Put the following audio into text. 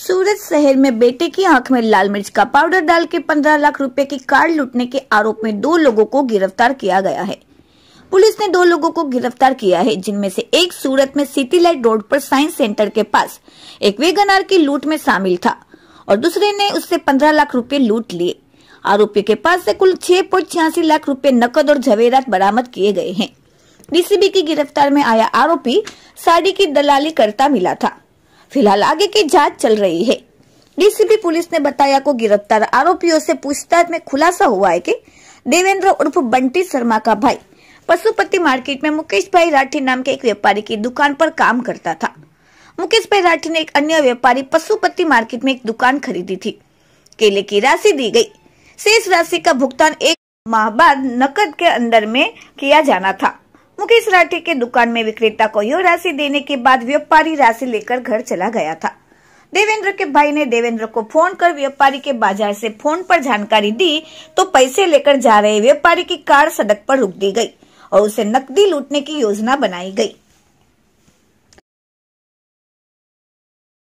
सूरत शहर में बेटे की आंख में लाल मिर्च का पाउडर डाल के पंद्रह लाख रुपए की कार लूटने के आरोप में दो लोगों को गिरफ्तार किया गया है पुलिस ने दो लोगों को गिरफ्तार किया है जिनमें से एक सूरत में सिटी लाइट रोड पर साइंस सेंटर के पास एक वेगनार की लूट में शामिल था और दूसरे ने उससे पंद्रह लाख रूपए लूट लिए आरोपी के पास ऐसी कुल छह पॉइंट छियासी लाख रूपए नकद और जवेरात बरामद किए गए है डीसीबी की गिरफ्तार में आया आरोपी साड़ी की दलाली करता मिला था फिलहाल आगे की जांच चल रही है डीसीपी पुलिस ने बताया को गिरफ्तार आरोपियों से पूछताछ में खुलासा हुआ है कि देवेंद्र उर्फ बंटी शर्मा का भाई पशुपति मार्केट में मुकेश भाई राठी नाम के एक व्यापारी की दुकान पर काम करता था मुकेश भाई राठी ने एक अन्य व्यापारी पशुपति मार्केट में एक दुकान खरीदी थी केले की राशि दी गई शेष राशि का भुगतान एक माह बाद नकद के अंदर में किया जाना था मुकेश राठी के दुकान में विक्रेता को यह राशि देने के बाद व्यापारी राशि लेकर घर चला गया था देवेंद्र के भाई ने देवेंद्र को फोन कर व्यापारी के बाजार से फोन पर जानकारी दी तो पैसे लेकर जा रहे व्यापारी की कार सड़क पर रुक दी गई और उसे नकदी लूटने की योजना बनाई गई